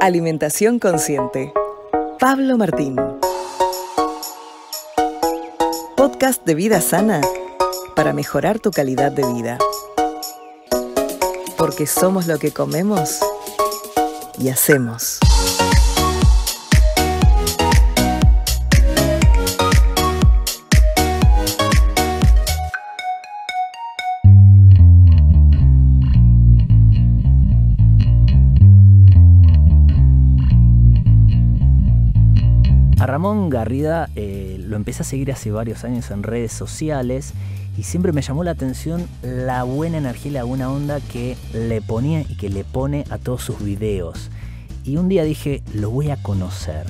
Alimentación Consciente. Pablo Martín. Podcast de vida sana para mejorar tu calidad de vida. Porque somos lo que comemos y hacemos. Ramón Garrida eh, lo empecé a seguir hace varios años en redes sociales y siempre me llamó la atención la buena energía y la buena onda que le ponía y que le pone a todos sus videos. Y un día dije, lo voy a conocer.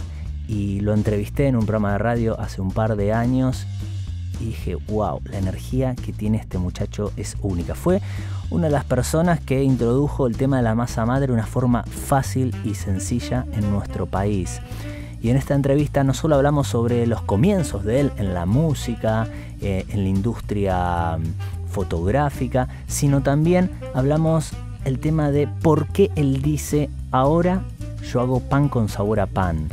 Y lo entrevisté en un programa de radio hace un par de años y dije, wow, la energía que tiene este muchacho es única. Fue una de las personas que introdujo el tema de la masa madre de una forma fácil y sencilla en nuestro país. Y en esta entrevista no solo hablamos sobre los comienzos de él en la música, eh, en la industria mm, fotográfica, sino también hablamos el tema de por qué él dice, ahora yo hago pan con sabor a pan.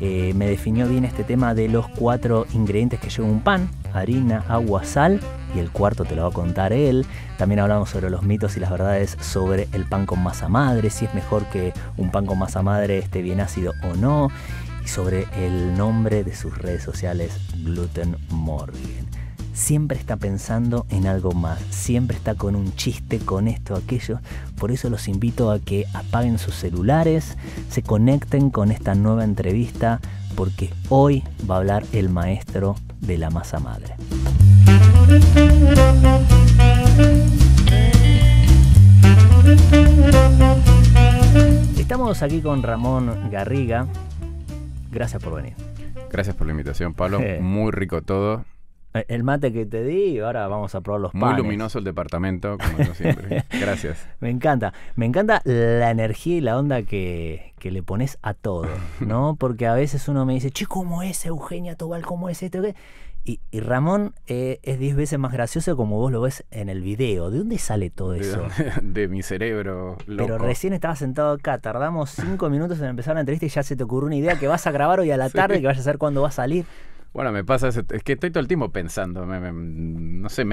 Eh, me definió bien este tema de los cuatro ingredientes que lleva un pan, harina, agua, sal, y el cuarto te lo va a contar él. También hablamos sobre los mitos y las verdades sobre el pan con masa madre, si es mejor que un pan con masa madre esté bien ácido o no, sobre el nombre de sus redes sociales, Gluten Morgan. Siempre está pensando en algo más, siempre está con un chiste, con esto, aquello. Por eso los invito a que apaguen sus celulares, se conecten con esta nueva entrevista, porque hoy va a hablar el maestro de la masa madre. Estamos aquí con Ramón Garriga, Gracias por venir. Gracias por la invitación, Pablo. Muy rico todo. Eh, el mate que te di, ahora vamos a probar los Muy luminoso el departamento, como siempre. Gracias. Me encanta. Me encanta la energía y la onda que, que le pones a todo, ¿no? Porque a veces uno me dice, che, ¿cómo es Eugenia Tobal? ¿Cómo es esto? Y, Ramón eh, es diez veces más gracioso como vos lo ves en el video. ¿De dónde sale todo eso? De, mi cerebro. Pero recién estaba sentado acá, tardamos cinco minutos en empezar la entrevista y ya se te ocurrió una idea que vas a grabar hoy a la tarde, que vas a hacer cuándo va a salir. Bueno, me pasa Es que estoy todo el tiempo pensando. no sé,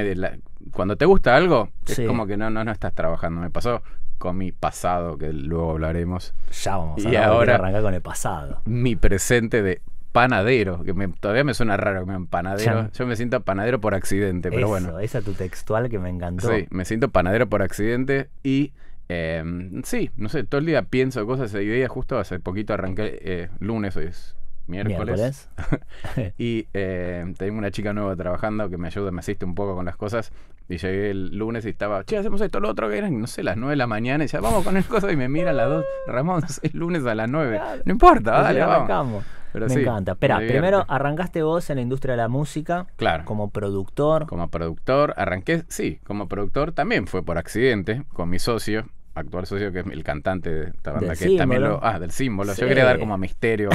cuando te gusta algo, es como que no, no, no estás trabajando. Me pasó con mi pasado, que luego hablaremos. Ya vamos y ahora, a arrancar con el pasado. Mi presente de panadero, que todavía me suena raro que me panadero. Yo me siento panadero por accidente, pero Eso, bueno. Esa tu textual que me encantó. Sí, me siento panadero por accidente y em, sí, no sé, todo el día pienso cosas y día justo hace poquito arranqué eh, lunes, hoy es miércoles. ¿Miércoles? y em, tengo una chica nueva trabajando que me ayuda, me asiste un poco con las cosas y llegué el lunes y estaba, che, hacemos esto, lo otro, que eran, no sé, las nueve de la mañana. Y decía, vamos con el coso. Y me mira a las dos Ramón, el lunes a las nueve, No importa, dale, vamos. me encanta. Espera, primero arrancaste vos en la industria de la música. Claro. Como productor. Como productor, arranqué, sí, como productor también fue por accidente con mi socio actual socio que es el cantante de esta banda que símbolo. también lo ah del símbolo yo quería dar como a misterio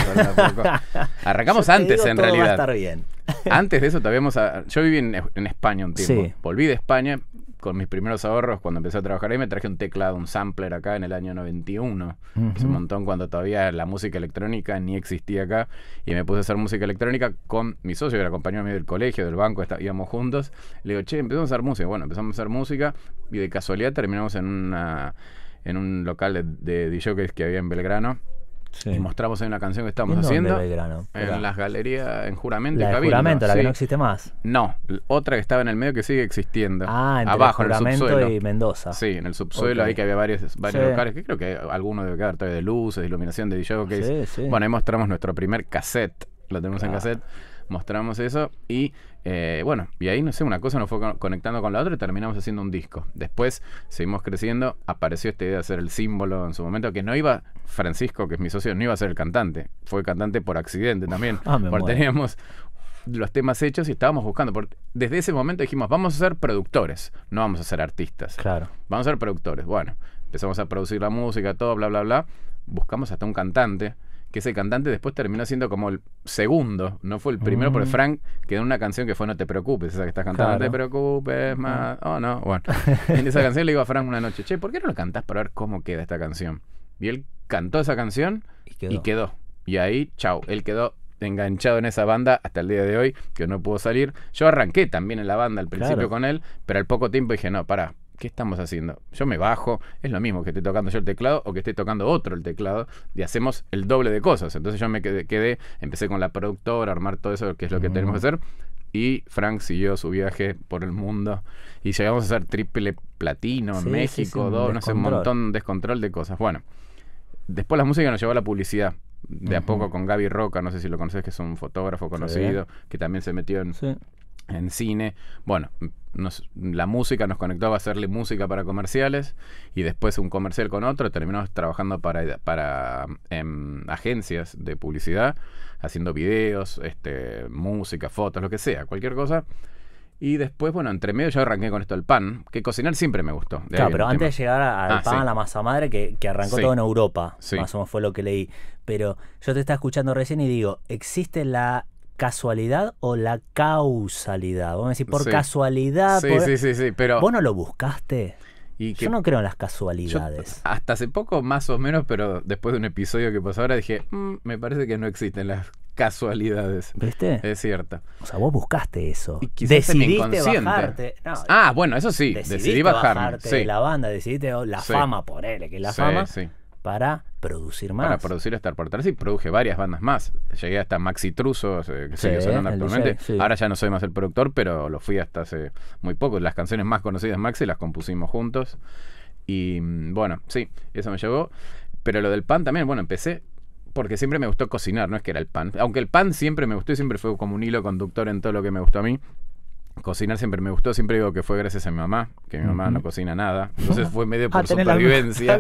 Arrancamos antes en realidad va a estar antes de eso vamos. Yo viví en, España un tiempo. Sí. Volví de España con mis primeros ahorros cuando empecé a trabajar ahí. Me traje un teclado, un sampler acá en el año 91. Uh Es un montón cuando todavía la música electrónica ni existía acá. Y me puse a hacer música electrónica con mi socio, que era compañero mío del colegio, del banco, íbamos juntos. Le digo, che, empezamos a hacer música. Bueno, empezamos a hacer música y de casualidad terminamos en una en un local de, de, que había en Belgrano y mostramos en una canción que estamos haciendo. En las galerías, en Juramento la Juramento, la que no existe más. No, otra que estaba en el medio que sigue existiendo. Ah, Abajo, Juramento en el subsuelo. y Mendoza. Sí, en el subsuelo, ahí que había varios, varios locales, que creo que alguno debe quedar todavía de luces, de iluminación, de DJ. Bueno, ahí mostramos nuestro primer cassette. Lo tenemos en ah. cassette. Mostramos eso y eh, bueno, y ahí, no sé, una cosa nos fue conectando con la otra y terminamos haciendo un disco. Después seguimos creciendo, apareció esta idea de hacer el símbolo en su momento, que no iba, Francisco, que es mi socio, no iba a ser el cantante. Fue cantante por accidente también, ah, porque teníamos los temas hechos y estábamos buscando. por desde ese momento dijimos, vamos a ser productores, no vamos a ser artistas. Claro. Vamos a ser productores. Bueno, empezamos a producir la música, todo, bla, bla, bla. Buscamos hasta un cantante que ese cantante después terminó siendo como el segundo, no fue el primero, porque mm. Frank quedó en una canción que fue No te preocupes, esa que estás cantando, No te preocupes más, oh no, bueno. en esa canción le digo a Frank una noche, che, ¿por qué no lo cantás para ver cómo queda esta canción? Y él cantó esa canción y quedó. Y, ahí, chau, él quedó enganchado en esa banda hasta el día de hoy, que no pudo salir. Yo arranqué también en la banda al principio con él, pero al poco tiempo dije, no, pará, ¿qué estamos haciendo? Yo me bajo, es lo mismo que esté tocando yo el teclado o que esté tocando otro el teclado y hacemos el doble de cosas. Entonces yo me quedé, empecé con la productora, armar todo eso, que es lo que tenemos que mm. hacer. Y Frank siguió su viaje por el mundo y llegamos a hacer triple platino en México, dos, no sé, un montón, de descontrol de cosas. Bueno, después la música nos llevó a la publicidad de a poco con Gaby Roca, no sé si lo conoces, que es un fotógrafo conocido, que también se metió en, sí en cine. Bueno, la música nos conectaba a hacerle música para comerciales y después un comercial con otro. Terminamos trabajando para, para em, agencias de publicidad, haciendo videos, este, música, fotos, lo que sea, cualquier cosa. Y después, bueno, entre medio yo arranqué con esto el pan, que cocinar siempre me gustó. Claro, pero antes de llegar al ah, pan, a la masa madre, que, arrancó todo en Europa, más o menos fue lo que leí. Pero yo te estaba escuchando recién y digo, existe la casualidad o la causalidad. Vamos a decir, por casualidad. Sí, sí, sí, sí, pero. ¿Vos no lo buscaste? Yo no creo en las casualidades. hasta hace poco, más o menos, pero después de un episodio que pasó ahora, dije, mm, me parece que no existen las casualidades. ¿Viste? Es cierto. O sea, vos buscaste eso. decidiste bajarte. ah, bueno, eso sí. Decidí bajarte sí. de la banda, decidiste la fama, por él, que la fama. Sí para producir más. Para producir hasta por y produje varias bandas más. Llegué hasta Maxi Truso eh, que sigue sonando actualmente. Ahora ya no soy más el productor, pero lo fui hasta hace muy poco. Las canciones más conocidas de Maxi las compusimos juntos. Y mm, bueno, sí, eso me llevó. Pero lo del pan también, bueno, empecé porque siempre me gustó cocinar, no es que era el pan. Aunque el pan siempre me gustó y siempre fue como un hilo conductor en todo lo que me gustó a mí. Cocinar siempre me gustó, siempre digo que fue gracias a mi mamá, que mi mamá no cocina nada. Entonces fue medio ah, por supervivencia.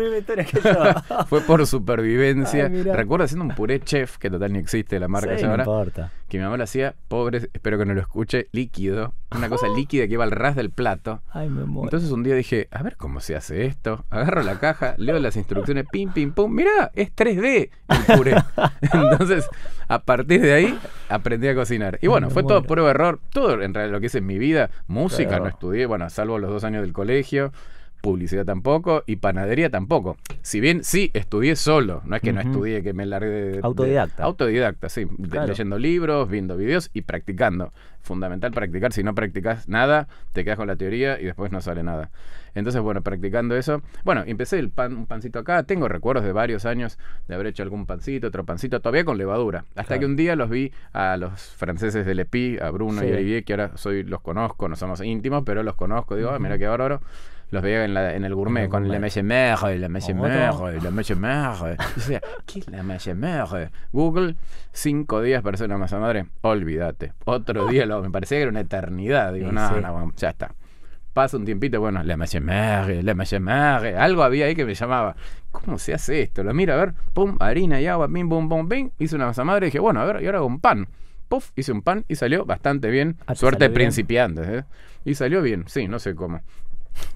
fue por supervivencia. recuerda siendo haciendo un puré chef, que total ni existe la marca señora no Importa que mi mamá lo hacía, pobre, espero que no lo escuche, líquido, una cosa líquida que iba al ras del plato. Ay, me muero. Entonces un día dije, a ver cómo se hace esto. Agarro la caja, leo las instrucciones, pim, pim, pum, mirá, es 3D el Entonces, a partir de ahí, aprendí a cocinar. Y bueno, fue todo puro error todo en realidad lo que hice en mi vida, música, no estudié, bueno, salvo los dos años del colegio publicidad tampoco y panadería tampoco. Si bien sí estudié solo, no es que no estudié, que me largué de, autodidacta. autodidacta, sí, leyendo libros, viendo videos y practicando. Fundamental practicar, si no practicas nada, te quedas con la teoría y después no sale nada. Entonces, bueno, practicando eso, bueno, empecé el pan, un pancito acá, tengo recuerdos de varios años de haber hecho algún pancito, otro pancito, todavía con levadura. Hasta que un día los vi a los franceses de Lepi, a Bruno y a que ahora soy los conozco, no somos íntimos, pero los conozco, digo, ah, mira qué bárbaro los veía en, el gourmet con le la MSMR, la mère, la o sea, ¿qué es la MSMR? Google, cinco días para persona masa madre, olvídate. Otro día, lo, me parecía que era una eternidad. Digo, nada no, ya está. Pasa un tiempito, bueno, la MSMR, la MSMR. Algo había ahí que me llamaba. ¿Cómo se hace esto? Lo mira, a ver, pum, harina y agua, pim, pum, pum, pim. Hice una masa madre y dije, bueno, a ver, y ahora hago un pan. Puf, hice un pan y salió bastante bien. Ah, suerte Suerte principiantes, ¿eh? Y salió bien, sí, no sé cómo.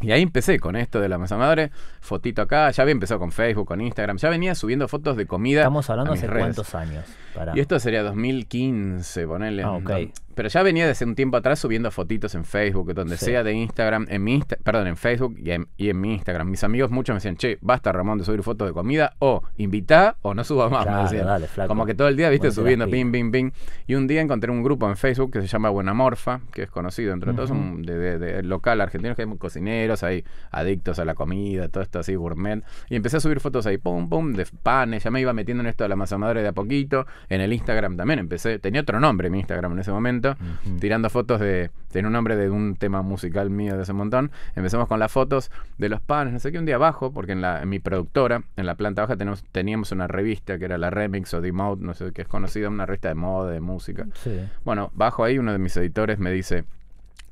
Y ahí empecé con esto de la mesa madre, fotito acá, ya había empezado con Facebook, con Instagram, ya venía subiendo fotos de comida. Estamos hablando hace cuántos años. Y esto sería 2015, ponele. Ah, ok. Pero ya venía desde un tiempo atrás subiendo fotitos en Facebook, donde sea de Instagram, en mi perdón, en Facebook y en, mi Instagram. Mis amigos muchos me decían, che, basta Ramón de subir fotos de comida, o invita o no suba más. me decían. Como que todo el día, viste, subiendo, ping, bing, bing, Y un día encontré un grupo en Facebook que se llama Buenamorfa que es conocido entre todos, de, local argentino, que hay cocineros, hay adictos a la comida, todo esto así, gourmet. Y empecé a subir fotos ahí, pum, pum, de panes. Ya me iba metiendo en esto de la masa madre de a poquito. En el Instagram también empecé, tenía otro nombre mi Instagram en ese momento tirando fotos de. Tiene un nombre de un tema musical mío de ese montón. Empezamos con las fotos de los panes, no sé qué, un día abajo, porque en, la, mi productora, en la planta baja, teníamos una revista que era la Remix o The Mode no sé qué es conocida, una revista de moda, de música. Bueno, bajo ahí, uno de mis editores me dice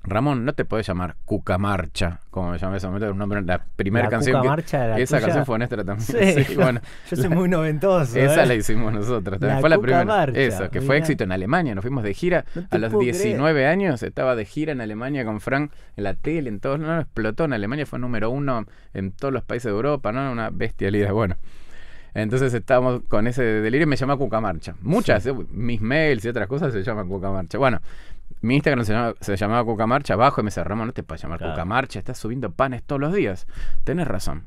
Ramón, no te puedes llamar Cucamarcha, como me llamé en ese un nombre. La primera canción. Cucamarcha esa canción fue nuestra también. yo, soy muy noventoso. Esa ¿eh? la hicimos nosotros también. La fue la primera. Eso, que fue éxito en Alemania. Nos fuimos de gira a los 19 años. Estaba de gira en Alemania con Frank en la tele, en todos No, explotó en Alemania, fue número uno en todos los países de Europa, ¿no? Una bestialidad. Bueno. Entonces estábamos con ese delirio y me llama Cucamarcha. Muchas, eh, mis mails y otras cosas se llaman Cucamarcha. Bueno, mi Instagram se, llamaba Cuca Marcha, Abajo y me dice, no te puedes llamar Cuca Marcha, Estás subiendo panes todos los días. Tenés razón.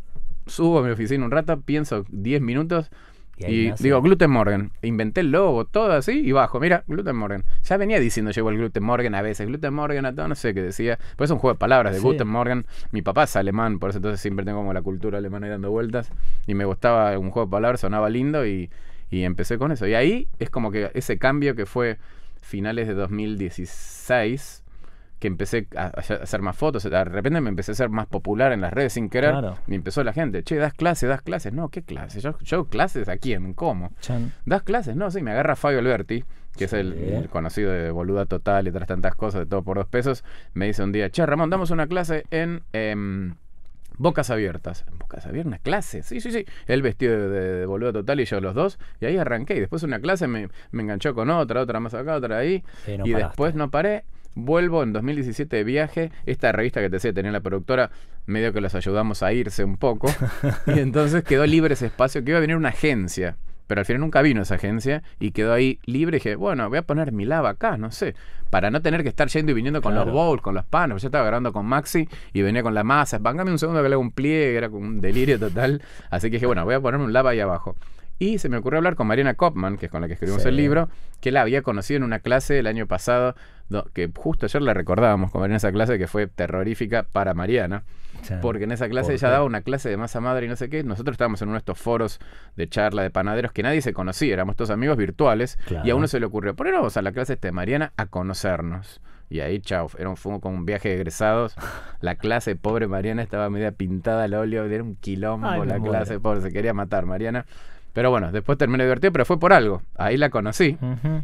Subo a mi oficina un rato, pienso 10 minutos y, digo, Gluten Morgan. Inventé el logo, todo así y bajo. Mira, Gluten morgen Ya venía diciendo llegó el Gluten Morgan a veces. Gluten Morgan a todo, no sé qué decía. Pues es un juego de palabras de Gluten Morgan. Mi papá es alemán, por eso entonces siempre tengo como la cultura alemana y dando vueltas. Y me gustaba un juego de palabras, sonaba lindo y, y empecé con eso. Y ahí es como que ese cambio que fue finales de 2016 que empecé a, hacer más fotos. De repente me empecé a ser más popular en las redes sin querer. me empezó la gente, che, das clases, das clases. No, ¿qué clases? Yo, yo clases a quién, cómo. ¿Das clases? No, sí, me agarra Fabio Alberti, que es el, conocido de Boluda Total y otras tantas cosas, de todo por dos pesos. Me dice un día, che, Ramón, damos una clase en... Em, Bocas abiertas. Bocas abiertas, una clase. Sí, sí, sí. Él vestido de, boludo total y yo los dos. Y ahí arranqué. Y después una clase me, enganchó con otra, otra más acá, otra ahí. y después no paré. Vuelvo en 2017 de viaje. Esta revista que te decía tenía la productora, medio que los ayudamos a irse un poco. y entonces quedó libre ese espacio que iba a venir una agencia. Pero al final nunca vino esa agencia y quedó ahí libre. Y dije, bueno, voy a poner mi lava acá, no sé. Para no tener que estar yendo y viniendo con los bowls, con los panos. Pues yo estaba grabando con Maxi y venía con la masa. Vángame un segundo que le hago un pliegue, era como un delirio total. Así que dije, bueno, voy a poner un lava ahí abajo. Y se me ocurrió hablar con Mariana Kopman, que es con la que escribimos el libro, que la había conocido en una clase el año pasado, que justo ayer la recordábamos como en esa clase que fue terrorífica para Mariana, porque en esa clase ella daba una clase de masa madre y no sé qué, nosotros estábamos en uno de estos foros de charla de panaderos que nadie se conocía, éramos todos amigos virtuales, y a uno se le ocurrió, ponernos a la clase de este, Mariana a conocernos. Y ahí, chao, era un, fumo como un viaje de egresados. La clase, pobre Mariana, estaba media pintada al óleo, era un quilombo la clase, pobre, se quería matar Mariana. Pero bueno, después terminé divertido, pero fue por algo. Ahí la conocí.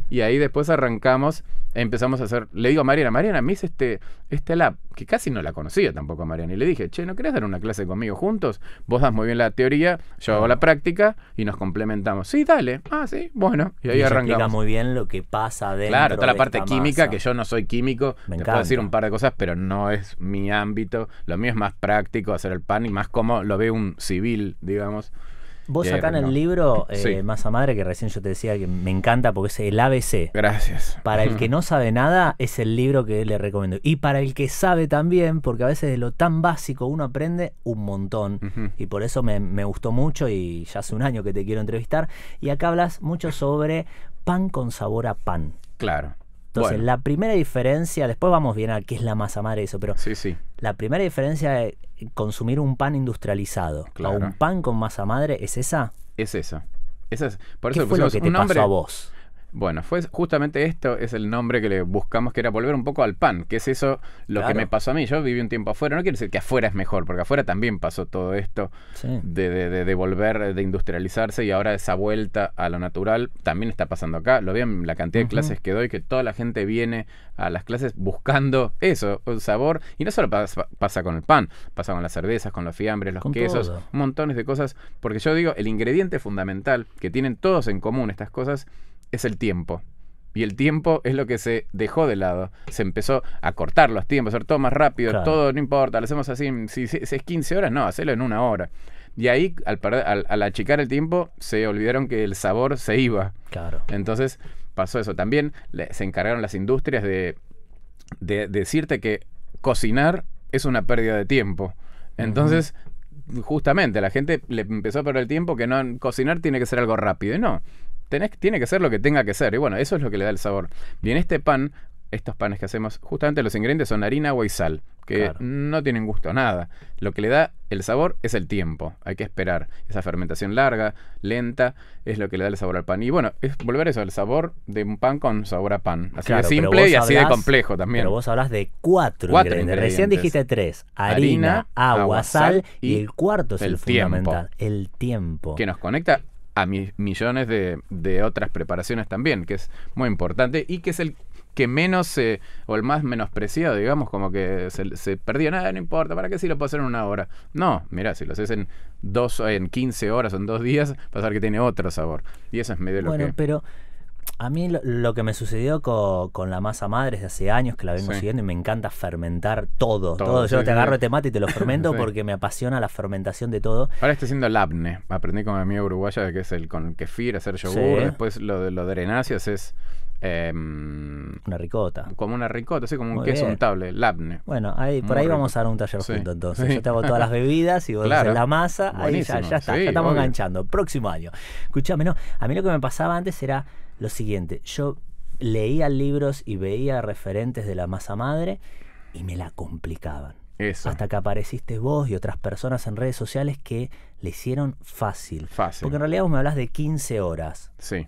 Y ahí después arrancamos, empezamos a hacer. Le digo a Mariana, Mariana, a mí este, este lab, que casi no la conocía tampoco a Mariana. Y le dije, che, ¿no querés dar una clase conmigo juntos? Vos das muy bien la teoría, yo hago la ah. práctica y nos complementamos. Sí, dale. Ah, sí, bueno. Y ahí y arrancamos. muy bien lo que pasa dentro. Claro, toda la parte química, que yo no soy químico. Me te puedo decir un par de cosas, pero no es mi ámbito. Lo mío es más práctico, hacer el pan y más como lo ve un civil, digamos. Vos acá en el libro, eh, Masa Madre, que recién yo te decía que me encanta porque es el ABC. Gracias. Para el que no sabe nada, es el libro que le recomiendo. Y para el que sabe también, porque a veces de lo tan básico uno aprende un montón. Y por eso me, me gustó mucho y ya hace un año que te quiero entrevistar. Y acá hablas mucho sobre pan con sabor a pan. Claro. Entonces, la primera diferencia, después vamos bien a qué es la masa madre eso, pero sí, sí. la primera diferencia de consumir un pan industrializado a un pan con masa madre es esa. Es esa. esa por eso fue lo que te pasó a vos? Bueno, fue justamente esto, es el nombre que le buscamos, que era volver un poco al pan, que es eso lo que me pasó a mí. Yo viví un tiempo afuera, no quiere decir que afuera es mejor, porque afuera también pasó todo esto de, de, de, volver, de industrializarse y ahora esa vuelta a lo natural también está pasando acá. Lo en la cantidad de clases que doy, que toda la gente viene a las clases buscando eso, un sabor. Y no solo pasa, con el pan, pasa con las cervezas, con los fiambres, los quesos, montones de cosas, porque yo digo, el ingrediente fundamental que tienen todos en común estas cosas, es el tiempo. Y el tiempo es lo que se dejó de lado. Se empezó a cortar los tiempos, a hacer todo más rápido, todo no importa, lo hacemos así. Si, es 15 horas, no, hacelo en una hora. Y ahí, al, achicar el tiempo, se olvidaron que el sabor se iba. Claro. Entonces pasó eso. También se encargaron las industrias de, decirte que cocinar es una pérdida de tiempo. Entonces, justamente, la gente le empezó a perder el tiempo que no cocinar tiene que ser algo rápido. Y no, tiene que ser lo que tenga que ser. Y bueno, eso es lo que le da el sabor. Y en este pan, estos panes que hacemos, justamente los ingredientes son harina, agua y sal, que no tienen gusto a nada. Lo que le da el sabor es el tiempo. Hay que esperar. Esa fermentación larga, lenta, es lo que le da el sabor al pan. Y bueno, es volver eso, el sabor de un pan con sabor a pan. Así de simple y así de complejo también. Pero vos hablas de cuatro, ingredientes. Recién dijiste tres: harina, agua, sal, y el cuarto es el, el fundamental: el tiempo. Que nos conecta a millones de, de, otras preparaciones también, que es muy importante y que es el que menos o el más menospreciado, digamos, como que se, se perdió nada, no importa, ¿para qué si lo puedo hacer en una hora? No, mira, si lo haces en dos, en 15 horas o en dos días, pasar que tiene otro sabor. Y eso es medio lo que... Bueno, pero a mí lo, que me sucedió con, la masa madre de hace años que la vengo siguiendo y me encanta fermentar todo. todo, Yo te agarro este mate y te lo fermento porque me apasiona la fermentación de todo. Ahora estoy haciendo el apne. Aprendí con mi amigo uruguayo que es el con kefir, hacer yogur. Después lo de los drenacios es. Em, una ricota. Como una ricota, así como un queso queso bien. el apne Bueno, ahí, por ahí vamos a dar un taller juntos junto entonces. Yo te hago todas las bebidas y vos la masa. Ahí ya, ya está, ya estamos enganchando. Próximo año. Escuchame, no, a mí lo que me pasaba antes era lo siguiente, yo leía libros y veía referentes de la masa madre y me la complicaban. Eso. Hasta que apareciste vos y otras personas en redes sociales que le hicieron fácil. Fácil. Porque en realidad vos me hablas de 15 horas. Sí.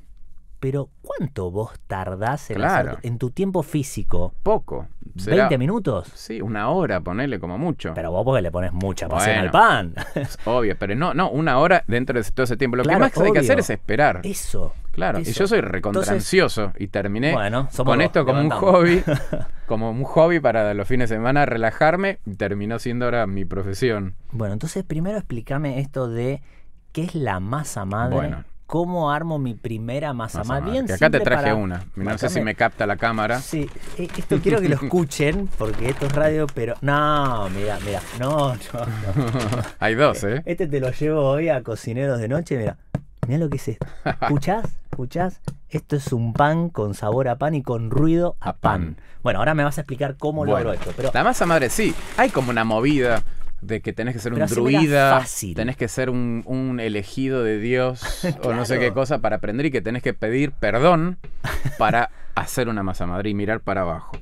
Pero ¿cuánto vos tardás en, en tu tiempo físico? Poco. ¿20 minutos? Sí, una hora, ponele como mucho. Pero vos porque le pones mucha pasión al pan. obvio, pero no, no, una hora dentro de todo ese tiempo. Lo que más hay que hacer es esperar. Eso. Claro, y yo soy recontrancioso y terminé con esto como un hobby, como un hobby para los fines de semana relajarme, y terminó siendo ahora mi profesión. Bueno, entonces primero explícame esto de qué es la masa madre. Bueno, cómo armo mi primera masa, madre. Bien, acá te traje una. No sé si me capta la cámara. Sí, eh, esto quiero que lo escuchen, porque esto es radio, pero. No, mira, mira. No, no, Hay dos, ¿eh? Este te lo llevo hoy a Cocineros de Noche, mira. Mira lo que es esto. ¿Escuchás? escuchás, esto es un pan con sabor a pan y con ruido a, pan. Bueno, ahora me vas a explicar cómo logro esto. Pero... La masa madre, sí, hay como una movida de que tenés que ser un druida, tenés que ser un, elegido de Dios o no sé qué cosa para aprender y que tenés que pedir perdón para hacer una masa madre y mirar para abajo.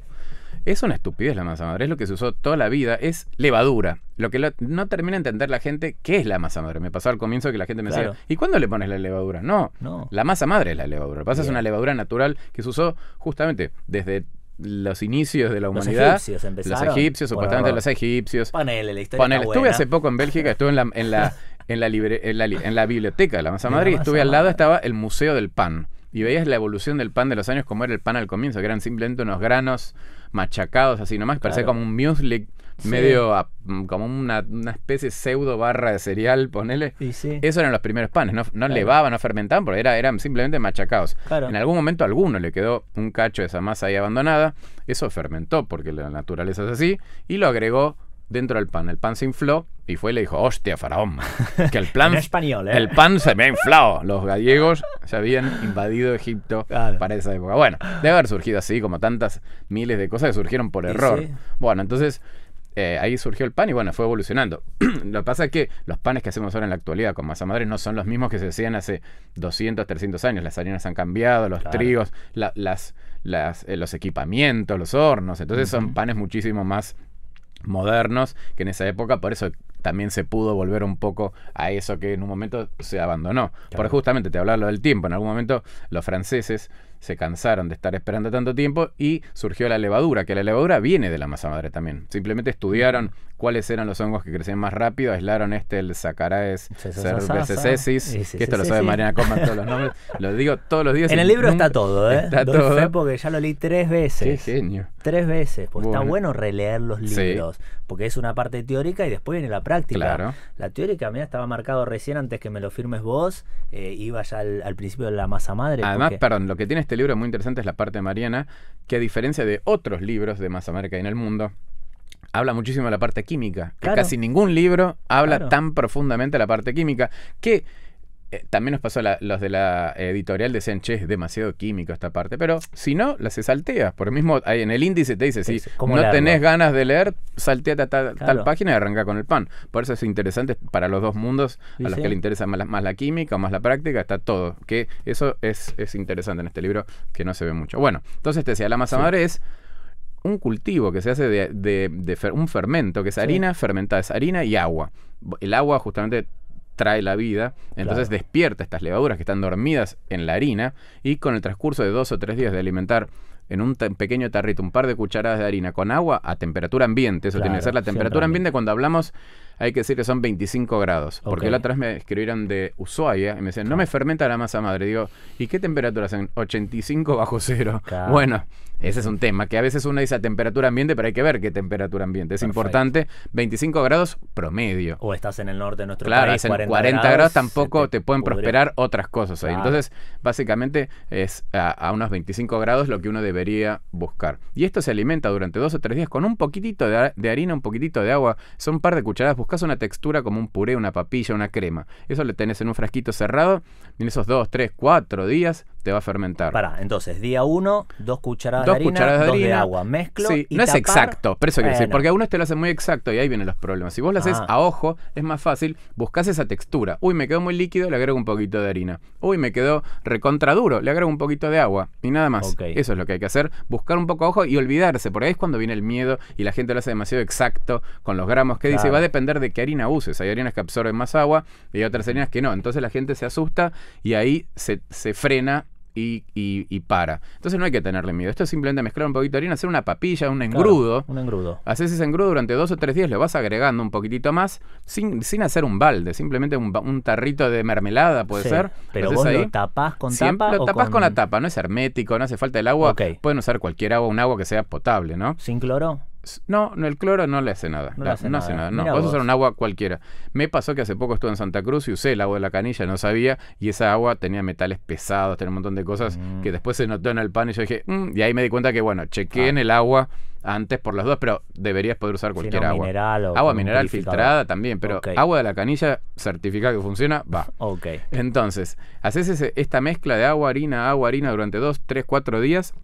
Es una estupidez la masa madre, es lo que se usó toda la vida, es levadura. Lo que no termina de entender la gente, ¿qué es la masa madre? Me pasó al comienzo que la gente me decía, ¿y cuándo le pones la levadura? No, la masa madre es la levadura. Pasa es una levadura natural que se usó justamente desde los inicios de la humanidad. Los egipcios empezaron. Los supuestamente los egipcios. la historia Estuve hace poco en Bélgica, estuve en la, en la, en la biblioteca de la Masa Madre y estuve al lado, estaba el Museo del Pan. Y veías la evolución del pan de los años, como era el pan al comienzo, que eran simplemente unos granos machacados así nomás, parecía parece como un muesli medio como una, una, especie pseudo barra de cereal, ponele. Eso eran los primeros panes, no, no levaban, no fermentaban, porque era, eran simplemente machacados. En algún momento alguno le quedó un cacho de esa masa ahí abandonada, eso fermentó porque la naturaleza es así, y lo agregó dentro del pan. El pan se infló y fue y le dijo, hostia, faraón, que el plan... español, ¿eh? El pan se me ha inflado. Los gallegos se habían invadido Egipto para esa época. Bueno, debe haber surgido así, como tantas miles de cosas que surgieron por error. Bueno, entonces... Eh, ahí surgió el pan y bueno, fue evolucionando. Lo que pasa es que los panes que hacemos ahora en la actualidad con masa madre no son los mismos que se hacían hace 200, 300 años. Las harinas han cambiado, los trigos, las, eh, los equipamientos, los hornos. Entonces son panes muchísimo más modernos, que en esa época, por eso también se pudo volver un poco a eso que en un momento se abandonó. por Porque justamente te hablaba del tiempo, en algún momento los franceses se cansaron de estar esperando tanto tiempo y surgió la levadura, que la levadura viene de la masa madre también. Simplemente estudiaron mm. cuáles eran los hongos que crecían más rápido, aislaron este, el Saccharomyces cerevisiae, que esto lo sabe Mariana Coman todos los nombres, lo digo todos los días. En el libro está todo, ¿eh? Está todo. porque ya lo leí tres veces. Qué genio tres veces, pues está bueno releer los libros, porque es una parte teórica y después viene la práctica. La teórica, mira, estaba marcado recién antes que me lo firmes vos, eh, iba ya al, principio de la masa madre. Además, perdón, lo que tiene este libro muy interesante es la parte mariana, que a diferencia de otros libros de masa madre que hay en el mundo, habla muchísimo de la parte química. Que Casi ningún libro habla tan profundamente de la parte química, que eh, también nos pasó los de la editorial decían, che, es demasiado químico esta parte, pero si no, la se saltea. Por mismo, ahí en el índice te dice, si no tenés ganas de leer, salteate a tal, página y arranca con el pan. Por eso es interesante para los dos mundos, a los que le interesa más la, química o más la práctica, está todo. Que eso es, interesante en este libro, que no se ve mucho. Bueno, entonces te decía, la masa madre es un cultivo que se hace de, un fermento, que es harina, fermentada es harina y agua. El agua justamente trae la vida, entonces despierta estas levaduras que están dormidas en la harina y con el transcurso de dos o tres días de alimentar en un pequeño tarrito un par de cucharadas de harina con agua a temperatura ambiente, eso tiene que ser la temperatura ambiente cuando hablamos hay que decir que son 25 grados. Porque la otra vez me escribieron de Ushuaia y me decían, no me fermenta la masa madre. Digo, ¿y qué temperatura hacen? 85 bajo cero. Bueno, ese es un tema, que a veces uno dice a temperatura ambiente, pero hay que ver qué temperatura ambiente. Es importante, 25 grados promedio. O estás en el norte de nuestro país, 40, 40 grados, tampoco te, pueden prosperar otras cosas ahí. Entonces, básicamente es a, unos 25 grados lo que uno debería buscar. Y esto se alimenta durante dos o tres días con un poquitito de, harina, un poquitito de agua, son un par de cucharadas buscadas una textura como un puré, una papilla, una crema. Eso lo tenés en un frasquito cerrado. En esos 2, 3, 4 días te va a fermentar. Pará, entonces, día uno, dos cucharadas, de, harina, cucharadas de dos de agua, mezclo sí, no es exacto, pero eso quiero decir, porque a uno te lo hace muy exacto y ahí vienen los problemas. Si vos lo haces ah. a ojo, es más fácil, buscas esa textura. Uy, me quedó muy líquido, le agrego un poquito de harina. Uy, me quedó recontra duro, le agrego un poquito de agua y nada más. Eso es lo que hay que hacer, buscar un poco a ojo y olvidarse, porque ahí es cuando viene el miedo y la gente lo hace demasiado exacto con los gramos que dice, va a depender de qué harina uses. Hay harinas que absorben más agua y hay otras harinas que no. Entonces la gente se asusta y ahí se, se frena y, y, para. Entonces no hay que tenerle miedo. Esto es simplemente mezclar un poquito de harina, hacer una papilla, un engrudo. un engrudo. Haces ese engrudo durante dos o tres días, le vas agregando un poquitito más sin, sin hacer un balde, simplemente un, un tarrito de mermelada puede ser. Pero vos lo tapás con tapa. Lo tapás con... la tapa, no es hermético, no hace falta el agua. Pueden usar cualquier agua, un agua que sea potable, ¿no? ¿Sin cloro? No, no, el cloro no le hace nada. No, hace, nada. no. vas Puedes usar un agua cualquiera. Me pasó que hace poco estuve en Santa Cruz y usé el agua de la canilla, no sabía, y esa agua tenía metales pesados, tenía un montón de cosas que mm. después se notó en el pan y yo dije, mm", y ahí me di cuenta que, bueno, chequé en el agua antes por las dos, pero deberías poder usar cualquier agua. Mineral agua mineral filtrada también, pero agua de la canilla certificada que funciona, va. ok. Entonces, haces esta mezcla de agua, harina, agua, harina durante dos, tres, cuatro días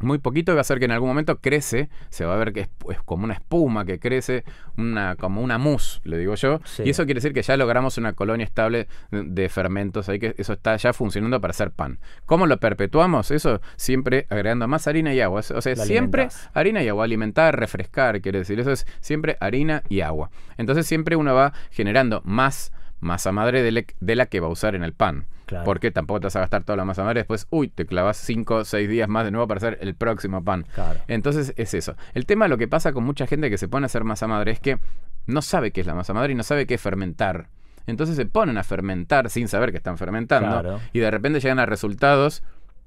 muy poquito va a ser que en algún momento crece, se va a ver que es, como una espuma que crece, una, como una mousse, le digo yo. Y eso quiere decir que ya logramos una colonia estable de fermentos, ahí que eso está ya funcionando para hacer pan. ¿Cómo lo perpetuamos? Eso siempre agregando más harina y agua. O sea, siempre harina y agua, alimentar, refrescar, quiere decir, eso es siempre harina y agua. Entonces siempre uno va generando más masa madre de la que va a usar en el pan. Porque tampoco te vas a gastar toda la masa madre. Después, uy, te clavas 5 o 6 días más de nuevo para hacer el próximo pan. Entonces es eso. El tema, lo que pasa con mucha gente que se pone a hacer masa madre es que no sabe qué es la masa madre y no sabe qué es fermentar. Entonces se ponen a fermentar sin saber que están fermentando. Y de repente llegan a resultados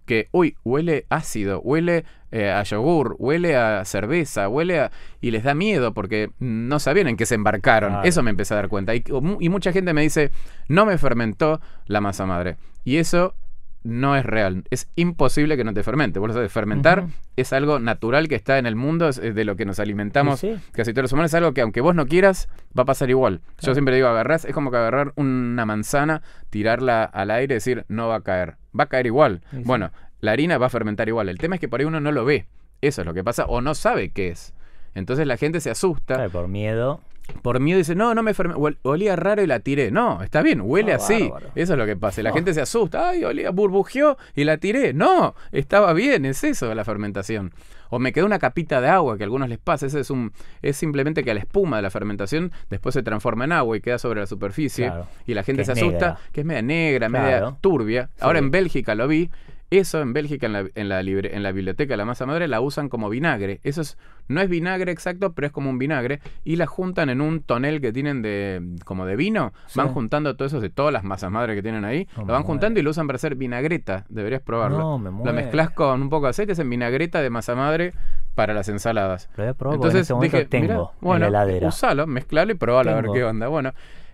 que, uy, huele ácido, huele eh, a yogur, huele a cerveza, huele a... Y les da miedo porque no sabían en qué se embarcaron. Eso me empecé a dar cuenta. Y, y mucha gente me dice, no me fermentó la masa madre. Y eso no es real. Es imposible que no te fermente. Por eso, fermentar es algo natural que está en el mundo, es, de lo que nos alimentamos casi todos los humanos. Es algo que, aunque vos no quieras, va a pasar igual. Yo siempre digo, agarrás, es como que agarrar una manzana, tirarla al aire y decir, no va a caer. Va a caer igual. bueno, la harina va a fermentar igual. El tema es que por ahí uno no lo ve. Eso es lo que pasa, o no sabe qué es. Entonces la gente se asusta. por miedo por miedo dice, no, no me enfermé, olía raro y la tiré. No, está bien, huele ah, así. Eso es lo que pasa. La ah. gente se asusta, ay, olía, burbujeó y la tiré. No, estaba bien, es eso la fermentación. O me quedó una capita de agua, que a algunos les pasa. es, un, es simplemente que la espuma de la fermentación después se transforma en agua y queda sobre la superficie. Y la gente se asusta, que es media negra, media turbia. Ahora en Bélgica lo vi, eso en Bélgica, en la, en la, libre, en la biblioteca la masa madre, la usan como vinagre. Eso no es vinagre exacto, pero es como un vinagre. Y la juntan en un tonel que tienen de como de vino. Van juntando todo eso de todas las masas madre que tienen ahí. Oh, lo van juntando y lo usan para hacer vinagreta. Deberías probarlo. No, me lo mezclas con un poco de aceite, es en vinagreta de masa madre para las ensaladas. Entonces este dije, bueno, heladera. usalo, mezclalo y probalo a ver qué onda. Bueno.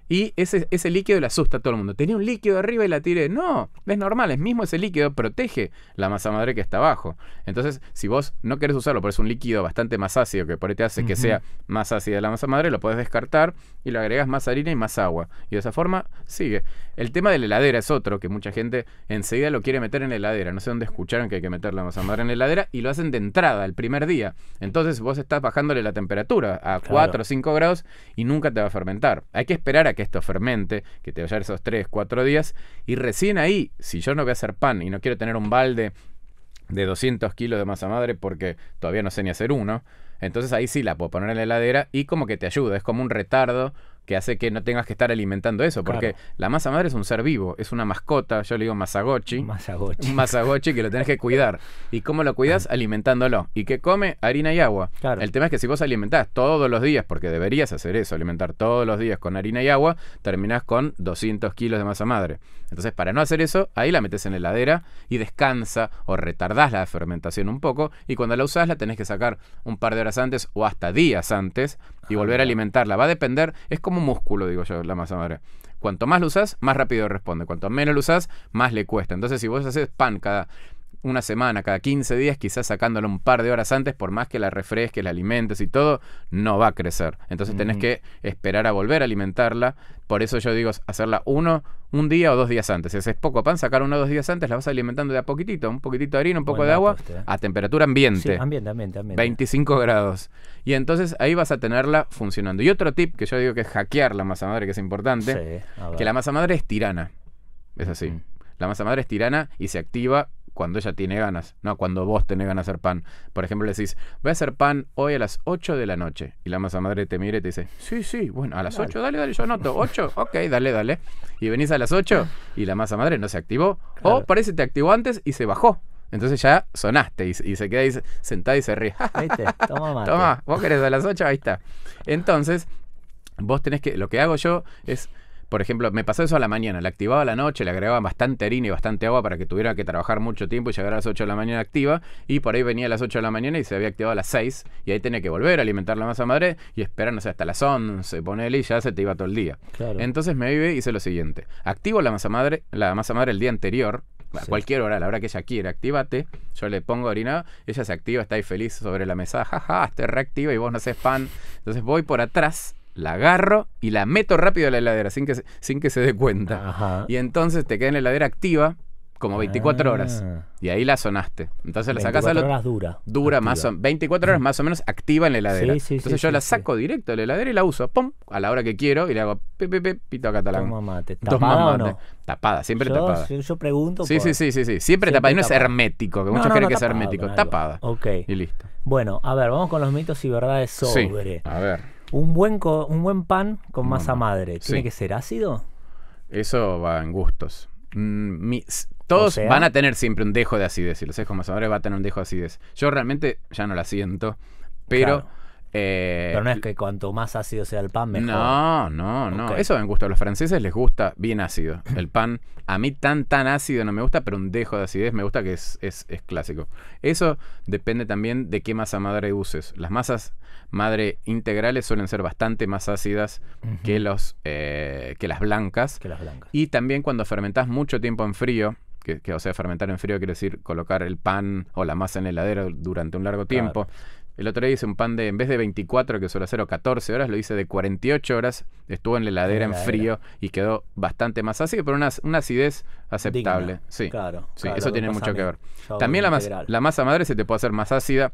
Y ese, ese líquido le asusta a todo el mundo. Tenía un líquido arriba y la tiré. No, es normal, es mismo ese líquido protege la masa madre que está abajo. Entonces, si vos no querés usarlo, pero es un líquido bastante más ácido que por ahí te hace que sea más ácida la masa madre, lo puedes descartar y le agregas más harina y más agua. Y de esa forma sigue. El tema de la heladera es otro que mucha gente enseguida lo quiere meter en la heladera. No sé dónde escucharon que hay que meter la masa madre en la heladera y lo hacen de entrada el primer día. Entonces, vos estás bajándole la temperatura a 4 o 5 grados y nunca te va a fermentar. Hay que esperar a que esto fermente, que te vaya esos 3, 4 días. Y recién ahí, si yo no voy a hacer pan y no quiero tener un balde de 200 kilos de masa madre porque todavía no sé ni hacer uno, entonces ahí sí la puedo poner en la heladera y como que te ayuda, es como un retardo que hace que no tengas que estar alimentando eso, porque la masa madre es un ser vivo, es una mascota, yo le digo masagochi. Masagochi. masagochi que lo tenés que cuidar. ¿Y cómo lo cuidas? Alimentándolo. ¿Y qué come? Harina y agua. El tema es que si vos alimentás todos los días, porque deberías hacer eso, alimentar todos los días con harina y agua, terminás con 200 kilos de masa madre. Entonces, para no hacer eso, ahí la metes en la heladera y descansa o retardás la fermentación un poco y cuando la usás la tenés que sacar un par de horas antes o hasta días antes y volver a alimentarla. Va a depender, es como un músculo, digo yo, la masa madre. Cuanto más lo usas, más rápido responde. Cuanto menos lo usas, más le cuesta. Entonces, si vos haces pan cada una semana, cada 15 días, quizás sacándola un par de horas antes, por más que la refresques, la alimentes y todo, no va a crecer. Entonces tenés mm. que esperar a volver a alimentarla. Por eso yo digo hacerla uno, un día o dos días antes. Si es poco pan, sacar uno o dos días antes, la vas alimentando de a poquitito, un poquitito de harina, un poco de agua, este. a temperatura ambiente. ambiente, ambiente, 25 grados. Y entonces ahí vas a tenerla funcionando. Y otro tip que yo digo que es hackear la masa madre, que es importante, que la masa madre es tirana. Es así. La masa madre es tirana y se activa cuando ella tiene ganas, no cuando vos tenés ganas de hacer pan. Por ejemplo, le decís, voy a hacer pan hoy a las 8 de la noche. Y la masa madre te mira y te dice, sí, sí, bueno, a las 8, dale, dale, yo anoto, 8, ok, dale, dale. Y venís a las 8 y la masa madre no se activó. O parece te activó antes y se bajó. Entonces ya sonaste y, se queda sentada y se ríe. ¿Viste? Toma, mate. Toma, vos querés a las 8, ahí está. Entonces, vos tenés que, lo que hago yo es por ejemplo, me pasó eso a la mañana, la activaba a la noche, le agregaba bastante harina y bastante agua para que tuviera que trabajar mucho tiempo y llegar a las 8 de la mañana activa, y por ahí venía a las 8 de la mañana y se había activado a las 6, y ahí tenía que volver a alimentar la masa madre y esperar, no sé, hasta las 11, ponele, y ya se te iba todo el día. Entonces me vive y hice lo siguiente, activo la masa madre, la masa madre el día anterior, a cualquier hora, la hora que ella quiera, activate. yo le pongo harina, ella se activa, está ahí feliz sobre la mesa, jaja, ja, estoy reactiva y vos no haces pan, entonces voy por atrás la agarro y la meto rápido a la heladera sin que se, sin que se dé cuenta. Y entonces te queda en la heladera activa como 24 ah. horas. Y ahí la sonaste. Entonces la sacas a dura. Dura más o 24 horas más o menos activa en la heladera. Entonces yo la saco directo de la heladera y la uso, pum, a la hora que quiero y le hago pip, acá pito catalán. Toma mate. ¿Tapada Tapada, siempre tapada. Yo, pregunto. Sí, sí, sí, sí, Siempre, tapada. Y no es hermético, que muchos creen que es hermético. Tapada. Ok. Y listo. Bueno, a ver, vamos con los mitos y verdades sobre. a ver. Un buen, un buen pan con masa madre, ¿tiene que ser ácido? Eso va en gustos. Mm, todos van a tener siempre un dejo de acidez y los con masa madre va a tener un dejo de acidez. Yo realmente ya no la siento, pero... Eh, pero no es que cuanto más ácido sea el pan, mejor. No, no, no. eso va en gusto. A los franceses les gusta bien ácido. El pan, a mí tan, tan ácido no me gusta, pero un dejo de acidez me gusta que es, es, es clásico. Eso depende también de qué masa madre uses. Las masas madre integrales suelen ser bastante más ácidas que, los, eh, que, las blancas. Y también cuando fermentás mucho tiempo en frío, que, o sea, fermentar en frío quiere decir colocar el pan o la masa en la heladera durante un largo tiempo. El otro día hice un pan de, en vez de 24 que suele hacer o 14 horas, lo hice de 48 horas, estuvo en la heladera en, frío y quedó bastante más ácido, pero una, una acidez aceptable. Sí, claro, eso tiene mucho que ver. También la, la masa madre se te puede hacer más ácida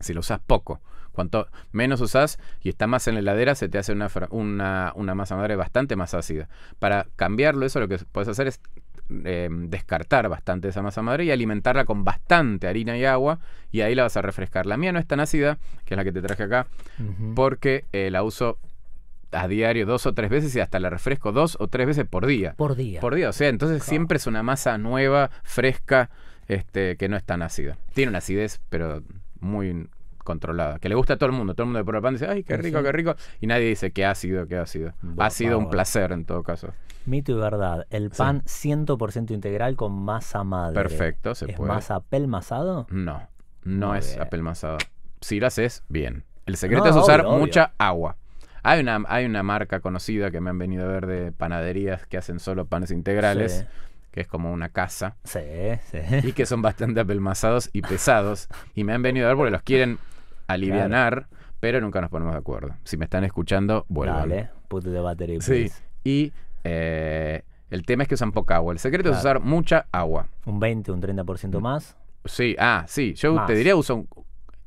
si lo usas poco. Cuanto menos usás y está más en la heladera, se te hace una, masa madre bastante más ácida. Para cambiarlo, eso lo que puedes hacer es em, descartar bastante esa masa madre y alimentarla con bastante harina y agua y ahí la vas a refrescar. La mía no está tan ácida, que es la que te traje acá, porque eh, la uso a diario dos o tres veces y hasta la refresco dos o tres veces por día. Por día. Por día, o sea, entonces siempre es una masa nueva, fresca, este, que no está tan ácida. Tiene una acidez, pero muy controlada. que le gusta a todo el mundo. Todo el mundo de prueba pan dice, ay, qué rico, qué rico. Y nadie dice qué sido qué ha sido ha sido un placer en todo caso. Mito y verdad. El pan 100% integral con masa madre. Perfecto, se ¿Es puede. ¿Masa apelmazado? No, no es apelmazado. Si lo haces, bien. El secreto es usar mucha agua. Hay una, hay una marca conocida que me han venido a ver de panaderías que hacen solo panes integrales. que es como una casa. Sí, sí. Y que son bastante apelmazados y pesados. Y me han venido a ver porque los quieren alivianar, pero nunca nos ponemos de acuerdo. Si me están escuchando, bueno. Dale, puto de battery, Sí. Y eh, el tema es que usan poca agua. El secreto es usar mucha agua. Un 20, un 30% mm. más. Sí, ah, sí. Yo te diría usa un,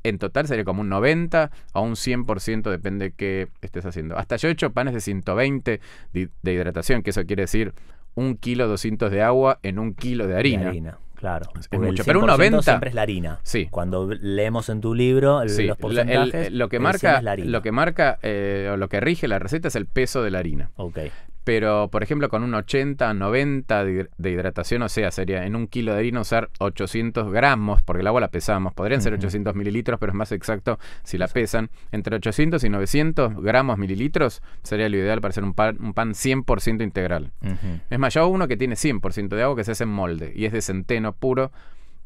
en total sería como un 90 o un 100%, depende de qué estés haciendo. Hasta yo he hecho panes de 120 de, hidratación, que eso quiere decir un kilo 200 de agua en un kilo De harina. Claro. Es mucho. Pero un 90 siempre es la harina. Sí. Cuando leemos en tu libro los porcentajes, lo que marca, lo que marca o lo que rige la receta es el peso de la harina. ok. Pero, por ejemplo, con un 80, 90 de hidratación, o sea, sería en un kilo de harina usar 800 gramos, porque el agua la pesamos. Podrían ser 800 mililitros, pero es más exacto si la pesan. Entre 800 y 900 gramos mililitros sería lo ideal para hacer un pan, un pan 100% integral. Es mayor uno que tiene 100% de agua que se hace en molde y es de centeno puro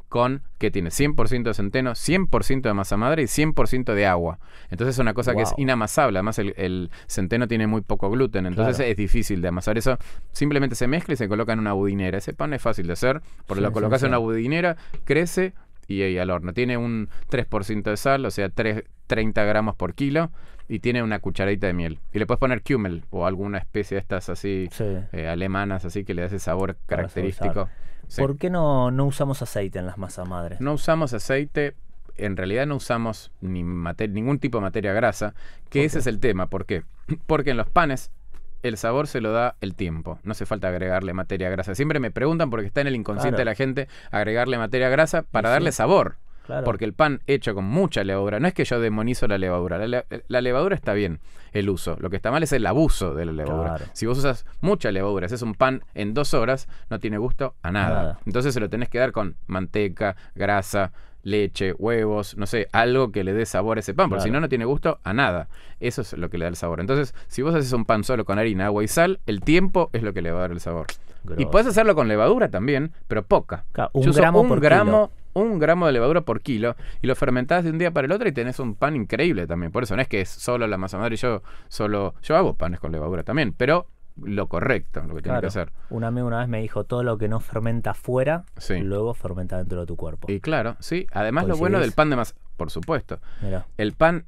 con que tiene 100% de centeno, 100% de masa madre y 100% de agua. Entonces es una cosa que es inamasable. Además, el, centeno tiene muy poco gluten, entonces es difícil de amasar. Eso simplemente se mezcla y se coloca en una budinera. Ese pan es fácil de hacer, Por lo colocas en una budinera, crece y, ahí al horno. Tiene un 3% de sal, o sea, 30 gramos por kilo y tiene una cucharadita de miel. Y le puedes poner Kümmel o alguna especie de estas así eh, alemanas, así que le da ese sabor característico. ¿Por qué no, no usamos aceite en las masas madres? No usamos aceite, en realidad no usamos ni ningún tipo de materia grasa, que ese es el tema. ¿Por qué? Porque en los panes el sabor se lo da el tiempo. No hace falta agregarle materia grasa. Siempre me preguntan porque está en el inconsciente de la gente agregarle materia grasa para darle sabor. Porque el pan hecho con mucha levadura, no es que yo demonizo la levadura, la, levadura está bien, el uso, lo que está mal es el abuso de la levadura. Si vos usas mucha levadura, haces un pan en dos horas, no tiene gusto a nada. Entonces se lo tenés que dar con manteca, grasa, leche, huevos, no sé, algo que le dé sabor a ese pan, porque si no, no tiene gusto a nada. Eso es lo que le da el sabor. Entonces, si vos haces un pan solo con harina, agua y sal, el tiempo es lo que le va a dar el sabor. Y puedes hacerlo con levadura también, pero poca. un gramo por un gramo de levadura por kilo y lo fermentás de un día para el otro y tenés un pan increíble también. Por eso no es que es solo la masa madre yo solo yo hago panes con levadura también, pero lo correcto, lo que tiene que hacer. Un amigo una vez me dijo, todo lo que no fermenta fuera, luego fermenta dentro de tu cuerpo. Y claro, sí. Además lo bueno del pan de masa, por supuesto. El pan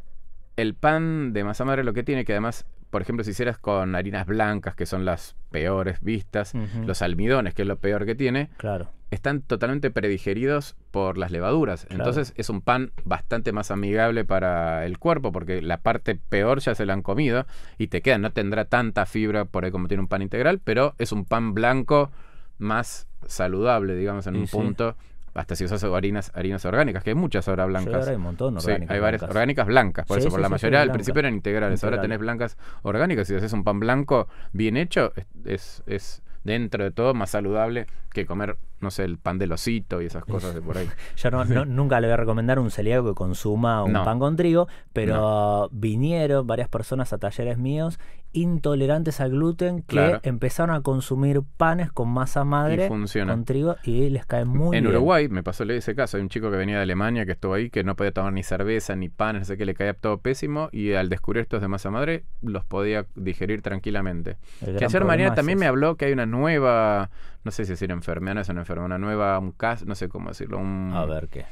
el pan de masa madre lo que tiene que además por ejemplo, si hicieras con harinas blancas, que son las peores vistas, los almidones, que es lo peor que tiene, claro. están totalmente predigeridos por las levaduras. Entonces es un pan bastante más amigable para el cuerpo, porque la parte peor ya se la han comido y te queda, no tendrá tanta fibra por ahí como tiene un pan integral, pero es un pan blanco más saludable, digamos, en un punto hasta si usas harinas, harinas orgánicas, que hay muchas ahora blancas. hay montón hay varias orgánicas blancas, por eso, por la mayoría al principio eran integrales, ahora tenés blancas orgánicas, si haces un pan blanco bien hecho, es, es dentro de todo más saludable que comer, no sé, el pan de osito y esas cosas de por ahí. Yo no, nunca le voy a recomendar un celíaco que consuma un pan con trigo, pero vinieron varias personas a talleres míos intolerantes al gluten que empezaron a consumir panes con masa madre con trigo y les cae muy en bien. En Uruguay me pasó ese caso, hay un chico que venía de Alemania que estuvo ahí que no podía tomar ni cerveza ni panes, no sé qué, le caía todo pésimo y al descubrir estos de masa madre los podía digerir tranquilamente. que ayer mañana también me habló que hay una nueva nueva, no sé si decir enfermedad, no es una enfermedad, una nueva, un caso, no sé cómo decirlo. Un, a ver qué.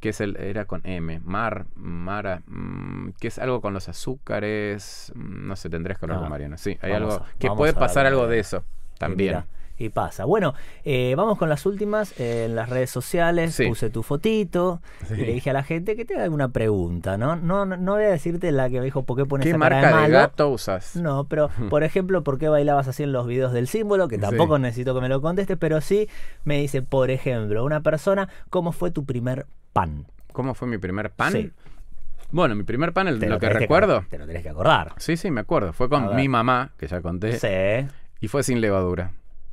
Que es el, era con M, mar, mara, mm, que es algo con los azúcares, mm, no sé, tendrías que hablar con ah, Mariana Sí, hay algo, que puede pasar algo de eso también pasa. Bueno, eh, vamos con las últimas. Eh, en las redes sociales puse tu fotito le dije a la gente que te haga alguna pregunta, ¿no? No, no, voy a decirte la que me dijo, ¿por qué pones ¿Qué marca de, malo? gato usas? No, pero por ejemplo, ¿por qué bailabas así en los videos del símbolo? Que tampoco necesito que me lo contestes, pero sí me dice, por ejemplo, una persona, ¿cómo fue tu primer pan? ¿Cómo fue mi primer pan? Bueno, mi primer pan, el lo, que recuerdo. te lo tenés que acordar. Sí, sí, me acuerdo. Fue con mi mamá, que ya conté. Sí. Y fue sin levadura.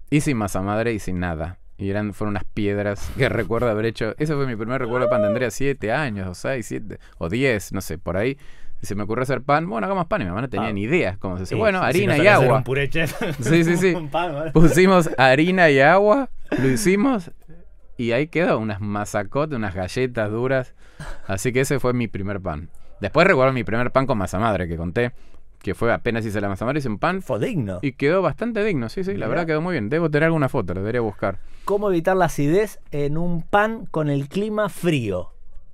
Y sin masa madre y sin nada. Y eran, fueron unas piedras que recuerdo haber hecho. Ese fue mi primer recuerdo de pan. Tendría siete años, o seis 7, o 10, no sé, por ahí. Se me ocurrió hacer pan. Bueno, hagamos pan. Y mi mamá no tenía ah. ni idea cómo se hace. bueno, harina y agua. Sí, sí, sí. Pusimos harina y agua, lo hicimos y ahí quedó. Unas masacotes, unas galletas duras. Así que ese fue mi primer pan. Después recuerdo mi primer pan con masa madre que conté que fue apenas hice la masa madre, hice un pan. Fue digno. Y quedó bastante digno, sí, sí, la ¿verdad? quedó muy bien. Debo tener alguna foto, la debería buscar. ¿Cómo evitar la acidez en un pan con el clima frío?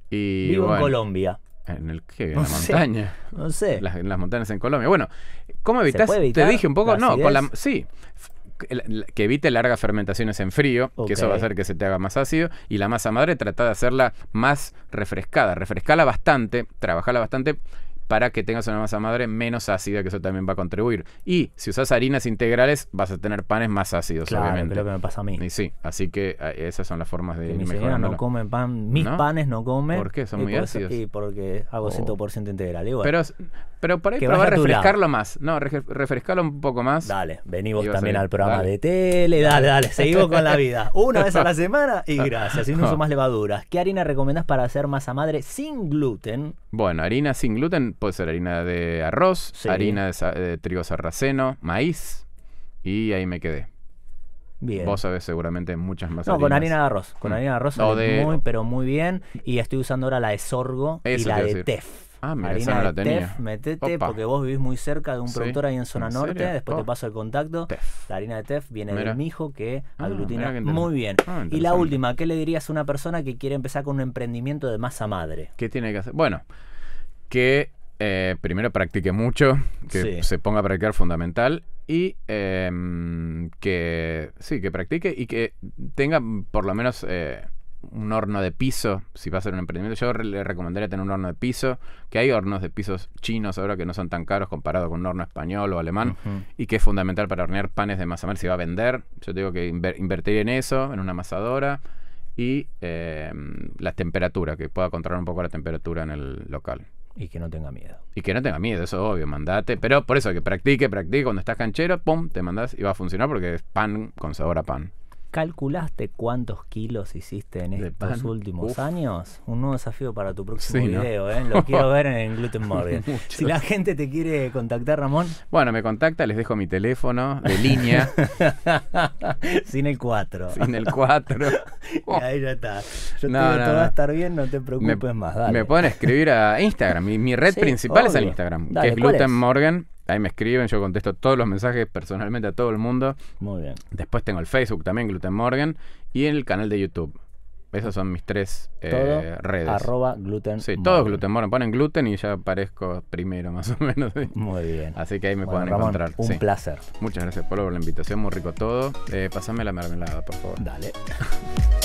Vivo en Colombia. ¿En el qué? ¿En la montaña? No sé. en las montañas en Colombia. Bueno, ¿cómo evitas? Te dije un poco, no, con la, sí que evite largas fermentaciones en frío, que eso va a hacer que se te haga más ácido, y la masa madre trata de hacerla más refrescada, refrescala bastante, trabajala bastante para que tengas una masa madre menos ácida, que eso también va a contribuir. Y si usas harinas integrales, vas a tener panes más ácidos, obviamente. Es lo que me pasa a mí. sí, así que ah, esas son las formas de... Que mi no comen pan, mis panes no comen ¿Por qué? Son muy ácidos. y porque hago 100% integral. Igual. Pero, pero por ahí a refrescarlo más. No, refrescarlo un poco más. Dale, venimos también al programa de tele. Dale, dale, seguimos con la vida. Una vez a la semana y gracias. no uso más levaduras. ¿Qué harina recomendás para hacer masa madre sin gluten? Bueno, harina sin gluten puede ser harina de arroz, harina de, trigo sarraceno, maíz y ahí me quedé. Bien. Vos sabés seguramente muchas más. No, con harina de arroz. Con mm. harina de arroz muy, pero muy bien. Y estoy usando ahora la de sorgo y la de tef. Ah, mira, Harina no la tenía. Tef, metete, porque vos vivís muy cerca de un productor ahí en zona norte. Después te oh. paso el contacto. La harina de TEF viene de mi hijo que ah, aglutina muy bien. Ah, y la última, ¿qué le dirías a una persona que quiere empezar con un emprendimiento de masa madre? ¿Qué tiene que hacer? Bueno, que eh, primero practique mucho, que se ponga a practicar fundamental y em, que sí, que practique y que tenga por lo menos eh, un horno de piso, si va a ser un emprendimiento, yo le recomendaría tener un horno de piso, que hay hornos de pisos chinos ahora que no son tan caros comparado con un horno español o alemán, y que es fundamental para hornear panes de masa madre si va a vender. Yo digo que invertir en eso, en una amasadora, y las em, la temperatura, que pueda controlar un poco la temperatura en el local. Y que no tenga miedo. Y que no tenga miedo, eso es obvio, mandate. Pero por eso que practique, practique, cuando estás canchero, pum, te mandas y va a funcionar porque es pan con sabor a pan. ¿Calculaste cuántos kilos hiciste en estos últimos años? Un nuevo desafío para tu próximo video, ¿eh? Lo quiero ver en Gluten Morgan. si la gente te quiere contactar, Ramón. Bueno, me contacta, les dejo mi teléfono de línea. Sin el 4. Sin el 4. ahí ya está. Yo te, no, todo va a estar bien, no te preocupes me, más. Me pueden escribir a Instagram. Mi, red principal es el Instagram, que es Gluten Morgan. Ahí me escriben, yo contesto todos los mensajes personalmente a todo el mundo. Muy bien. Después tengo el Facebook también, Gluten Morgan, y el canal de YouTube. Esas son mis tres eh, redes. Arroba gluten. Sí, todos gluten morgan. Ponen gluten y ya aparezco primero, más o menos. Muy bien. Así que ahí me pueden encontrar. Un placer. Muchas gracias, Polo, por la invitación. Muy rico todo. Eh, la mermelada, por favor. Dale.